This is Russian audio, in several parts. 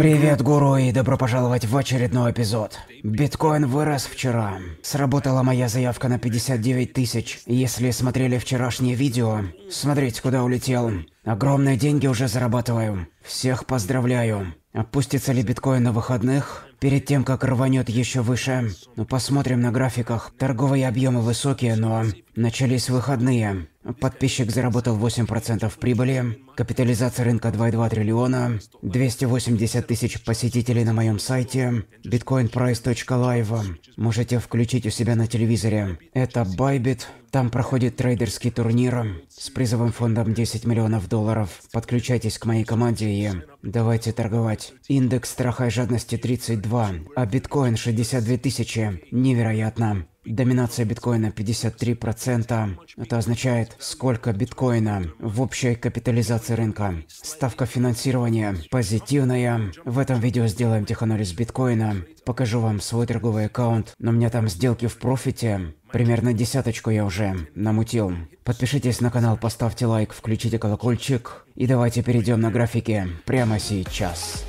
Привет, гуру, и добро пожаловать в очередной эпизод. Биткоин вырос вчера. Сработала моя заявка на 59 тысяч. Если смотрели вчерашнее видео, смотрите, куда улетел. Огромные деньги уже зарабатываю. Всех поздравляю. Опустится ли биткоин на выходных? Перед тем, как рванет еще выше. Ну, посмотрим на графиках. Торговые объемы высокие, но начались выходные. Подписчик заработал 8% прибыли, капитализация рынка 2,2 триллиона, 280 тысяч посетителей на моем сайте, bitcoinprice.live. Можете включить у себя на телевизоре. Это Bybit, там проходит трейдерский турнир с призовым фондом 10 миллионов долларов. Подключайтесь к моей команде и давайте торговать. Индекс страха и жадности 32, а биткоин 62 тысячи. Невероятно. Доминация биткоина 53%. Это означает, сколько биткоина в общей капитализации рынка. Ставка финансирования позитивная. В этом видео сделаем теханализ биткоина. Покажу вам свой торговый аккаунт, но у меня там сделки в профите. Примерно десяточку я уже намутил. Подпишитесь на канал, поставьте лайк, включите колокольчик. И давайте перейдем на графики прямо сейчас.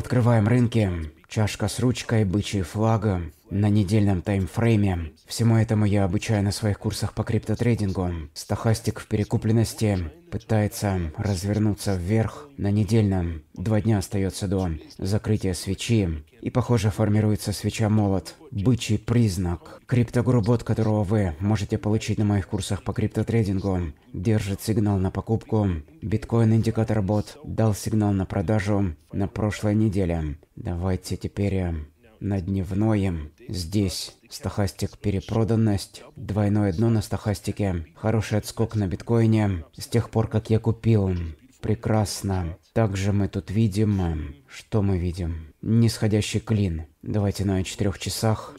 Открываем рынки. Чашка с ручкой, бычий флагом на недельном таймфрейме. Всему этому я обучаю на своих курсах по криптотрейдингу. Стохастик в перекупленности пытается развернуться вверх на недельном. Два дня остается до закрытия свечи. И похоже формируется свеча молот. Бычий признак. Криптогрубот, которого вы можете получить на моих курсах по криптотрейдингу, держит сигнал на покупку. Биткоин индикатор бот дал сигнал на продажу на прошлой неделе. Давайте теперь э, на дневное. Здесь стахастик перепроданность, двойное дно на стахастике, хороший отскок на биткоине с тех пор, как я купил. Прекрасно. Также мы тут видим... Что мы видим? Нисходящий клин. Давайте на четырех часах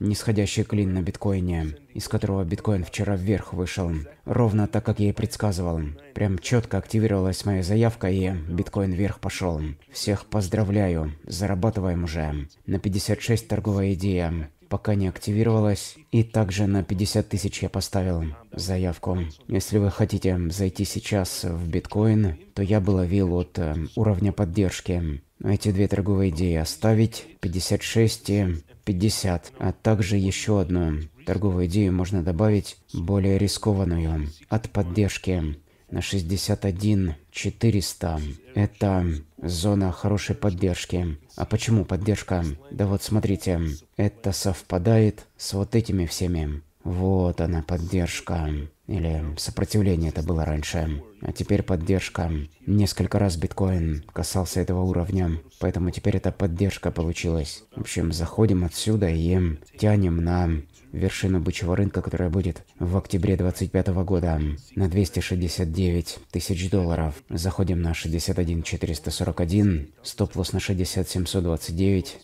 нисходящий клин на биткоине, из которого биткоин вчера вверх вышел. Ровно так, как я и предсказывал. Прям четко активировалась моя заявка и биткоин вверх пошел. Всех поздравляю, зарабатываем уже. На 56 торговая идея пока не активировалась. И также на 50 тысяч я поставил заявку. Если вы хотите зайти сейчас в биткоин, то я бы ловил от э, уровня поддержки. Эти две торговые идеи оставить, 56 и 50, а также еще одну торговую идею можно добавить более рискованную от поддержки на 61 400. Это зона хорошей поддержки. А почему поддержка? Да вот смотрите, это совпадает с вот этими всеми. Вот она поддержка или сопротивление это было раньше, а теперь поддержка. Несколько раз биткоин касался этого уровня, поэтому теперь эта поддержка получилась. В общем, заходим отсюда и тянем на вершину бычьего рынка, которая будет в октябре 2025 года на 269 тысяч долларов. Заходим на 61 441, стоп-лосс на 60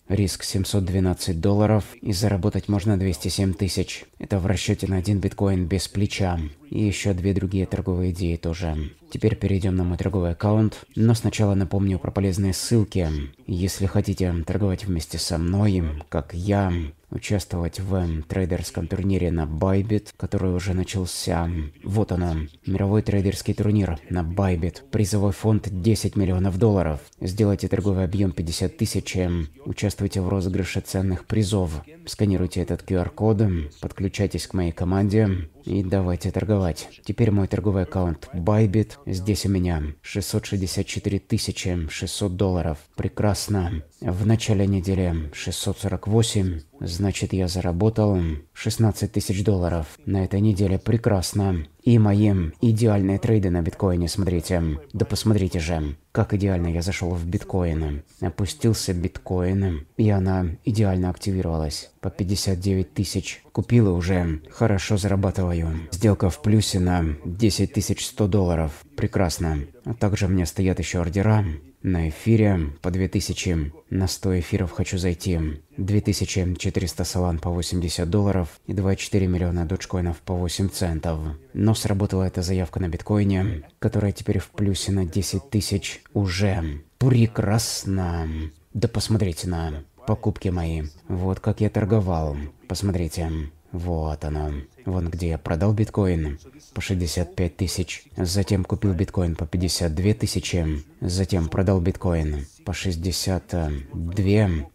риск 712 долларов и заработать можно 207 тысяч. Это в расчете на один биткоин без плеча. И еще две другие торговые идеи тоже. Теперь перейдем на мой торговый аккаунт, но сначала напомню про полезные ссылки. Если хотите торговать вместе со мной, как я, участвовать в трейдерском турнире на Bybit, который уже начался. Вот оно, мировой трейдерский турнир на Bybit. Призовой фонд 10 миллионов долларов. Сделайте торговый объем 50 тысяч, эм, участвуйте в розыгрыше ценных призов. Сканируйте этот QR-код, подключайтесь к моей команде, и давайте торговать. Теперь мой торговый аккаунт Bybit. Здесь у меня 664 600 долларов. Прекрасно. В начале недели 648. Значит, я заработал 16 тысяч долларов. На этой неделе прекрасно. И моим идеальные трейды на биткоине, смотрите. Да посмотрите же, как идеально я зашел в биткоины. Опустился биткоин, и она идеально активировалась. По 59 тысяч. Купила уже, хорошо зарабатываю. Сделка в плюсе на 10 тысяч 100 долларов. Прекрасно. А также мне стоят еще ордера на эфире по 2000, на 100 эфиров хочу зайти. 2400 салан по 80 долларов и 2,4 миллиона доджкоинов по 8 центов. Но сработала эта заявка на биткоине, которая теперь в плюсе на 10 тысяч уже. Прекрасно. Да посмотрите на покупки мои. Вот как я торговал. Посмотрите. Вот оно. Вон где я продал биткоин по 65 тысяч, затем купил биткоин по 52 тысячи, затем продал биткоин по 62,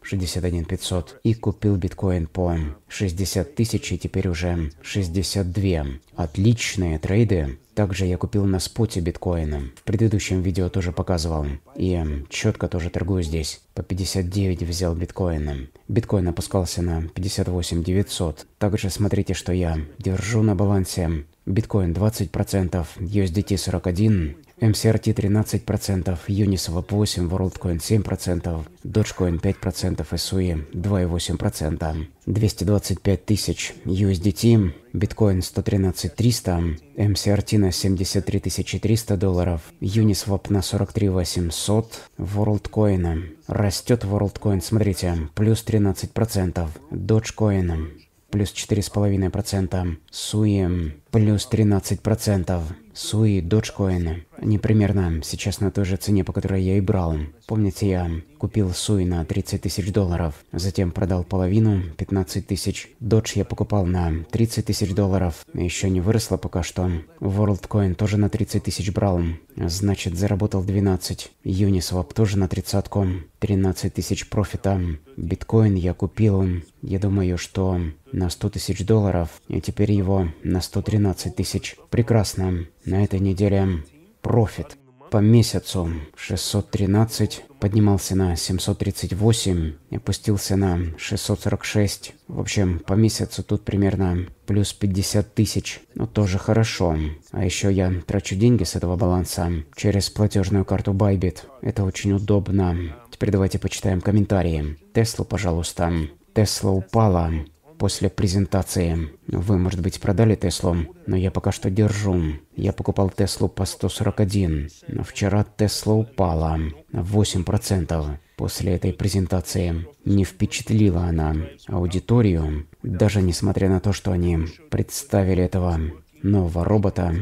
61 500 и купил биткоин по 60 тысяч и теперь уже 62. Отличные трейды. Также я купил на споте биткоина. В предыдущем видео тоже показывал. И четко тоже торгую здесь. По 59 взял биткоина. Биткоин опускался на 58 900. Также смотрите, что я Держу на балансе. Биткоин 20%, USDT 41, MCRT 13%, Uniswap 8, WorldCoin 7%, Dogecoin 5%, SUI 2,8%, 225 тысяч USDT, Bitcoin 113 300, MCRT на 73 300 долларов, Uniswap на 43 800, WorldCoin. Растет WorldCoin, смотрите, плюс 13%, Dogecoin плюс 4,5%. Суи плюс 13%. Суи, доджкоин. Они примерно сейчас на той же цене, по которой я и брал. Помните, я купил Суи на 30 тысяч долларов, затем продал половину, 15 тысяч. Додж я покупал на 30 тысяч долларов, еще не выросло пока что. WorldCoin тоже на 30 тысяч брал, значит заработал 12. Uniswap тоже на 30 -ку. 13 тысяч профита. Биткоин я купил, я думаю, что на 100 тысяч долларов, и теперь его на 113 12 тысяч. Прекрасно. На этой неделе профит по месяцу 613 поднимался на 738 и опустился на 646. В общем, по месяцу тут примерно плюс 50 тысяч. Ну, тоже хорошо. А еще я трачу деньги с этого баланса через платежную карту Bybit. Это очень удобно. Теперь давайте почитаем комментарии. Теслу, пожалуйста. Тесла упала после презентации. Вы, может быть, продали Теслу, но я пока что держу. Я покупал Теслу по 141, но вчера Тесла упала на 8% после этой презентации. Не впечатлила она аудиторию, даже несмотря на то, что они представили этого нового робота,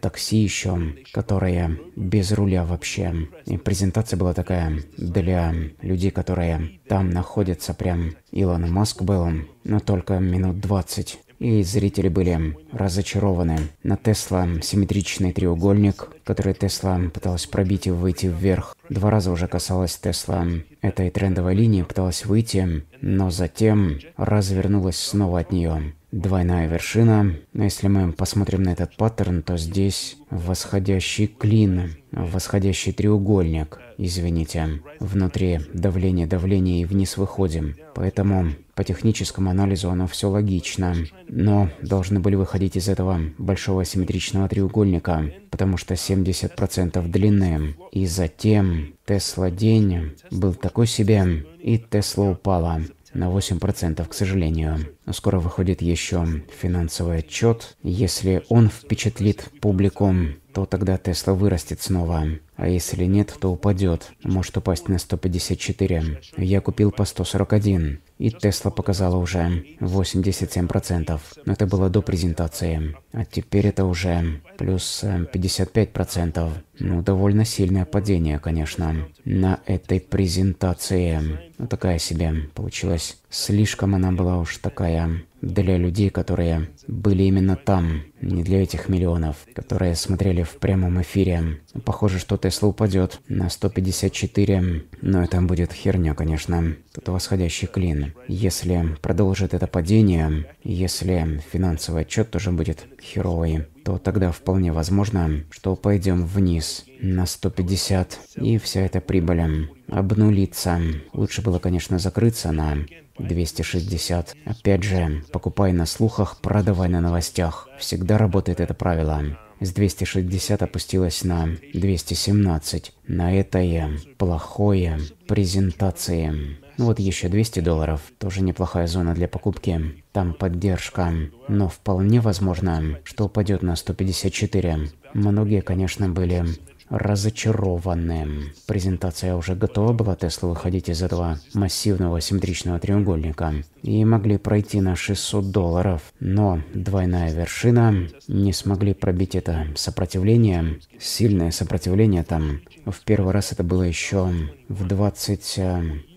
такси еще, которые без руля вообще. И презентация была такая для людей, которые там находятся прям. Илон Маск был, но только минут 20 и зрители были разочарованы. На Тесла симметричный треугольник, который Тесла пыталась пробить и выйти вверх. Два раза уже касалась Тесла этой трендовой линии, пыталась выйти, но затем развернулась снова от нее двойная вершина. Но если мы посмотрим на этот паттерн, то здесь восходящий клин, восходящий треугольник, извините, внутри давление, давление и вниз выходим. Поэтому по техническому анализу оно все логично, но должны были выходить из этого большого симметричного треугольника, потому что 70% длины. И затем Тесла день был такой себе, и Тесла упала на 8%, к сожалению. Скоро выходит еще финансовый отчет. Если он впечатлит публику, то тогда Тесла вырастет снова. А если нет, то упадет. Может упасть на 154. Я купил по 141. И Тесла показала уже 87%. Но это было до презентации. А теперь это уже плюс 55%. Э, ну, довольно сильное падение, конечно. На этой презентации. Ну, такая себе получилась. Слишком она была уж такая для людей, которые были именно там, не для этих миллионов, которые смотрели в прямом эфире. Похоже, что Тесла упадет на 154, но это будет херня, конечно. Тут восходящий клин. Если продолжит это падение, если финансовый отчет тоже будет херовый, то тогда вполне возможно, что пойдем вниз на 150 и вся эта прибыль обнулиться. Лучше было, конечно, закрыться на 260. Опять же, покупай на слухах, продавай на новостях. Всегда работает это правило. С 260 опустилась на 217. На этой плохое презентации. Ну вот еще 200 долларов. Тоже неплохая зона для покупки. Там поддержка. Но вполне возможно, что упадет на 154. Многие, конечно, были разочарованным. Презентация уже готова была, Тесла выходить из этого массивного симметричного треугольника и могли пройти на 600 долларов, но двойная вершина не смогли пробить это сопротивление, сильное сопротивление там. В первый раз это было еще в 20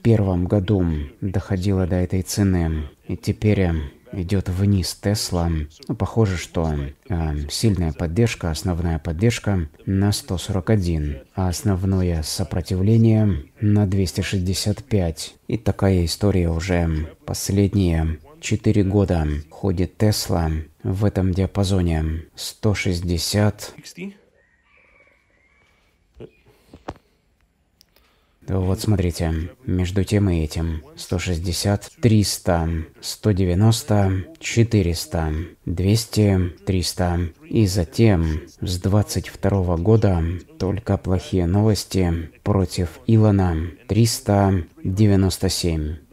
первом году доходило до этой цены. И теперь идет вниз Тесла. Ну, похоже, что э, сильная поддержка, основная поддержка на 141, а основное сопротивление на 265. И такая история уже последние 4 года ходит Тесла в этом диапазоне 160 Вот смотрите, между тем и этим. 160, 300, 190, 400, 200, 300. И затем, с 22 года, только плохие новости против Илона 397.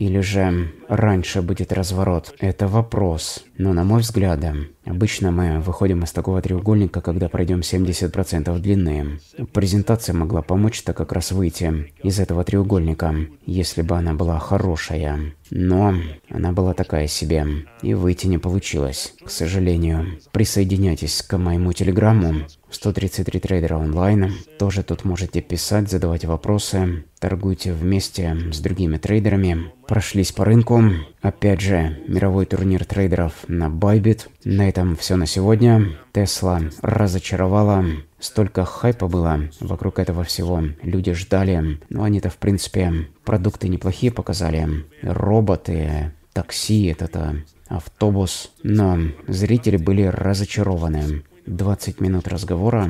Или же раньше будет разворот? Это вопрос. Но на мой взгляд, обычно мы выходим из такого треугольника, когда пройдем 70% длины. Презентация могла помочь так как раз выйти из этого треугольника, если бы она была хорошая. Но она была такая себе, и выйти не получилось, к сожалению. Присоединяйтесь к моему телеграмму 133 трейдера онлайн. Тоже тут можете писать, задавать вопросы торгуйте вместе с другими трейдерами, прошлись по рынку. Опять же, мировой турнир трейдеров на Bybit. На этом все на сегодня. Тесла разочаровала. Столько хайпа было вокруг этого всего. Люди ждали. Но они-то, в принципе, продукты неплохие показали. Роботы, такси, это-то, э, автобус. Но зрители были разочарованы. 20 минут разговора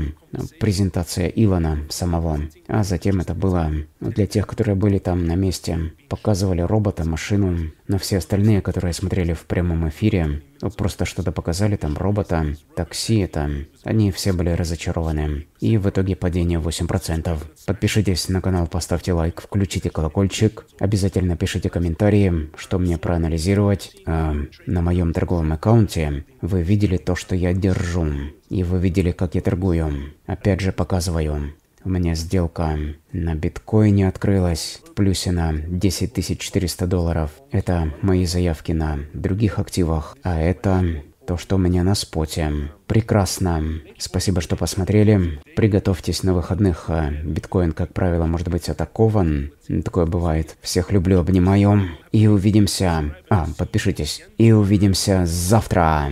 презентация Илона самого. А затем это было для тех, которые были там на месте. Показывали робота, машину, но все остальные, которые смотрели в прямом эфире, просто что-то показали там робота, такси это. Они все были разочарованы. И в итоге падение 8%. Подпишитесь на канал, поставьте лайк, включите колокольчик. Обязательно пишите комментарии, что мне проанализировать. А на моем торговом аккаунте вы видели то, что я держу. И вы видели, как я торгую. Опять же показываю. У меня сделка на биткоине открылась в плюсе на 10 400 долларов. Это мои заявки на других активах, а это то, что у меня на споте. Прекрасно. Спасибо, что посмотрели. Приготовьтесь на выходных. А биткоин, как правило, может быть атакован. Такое бывает. Всех люблю, обнимаю. И увидимся... А, подпишитесь. И увидимся завтра.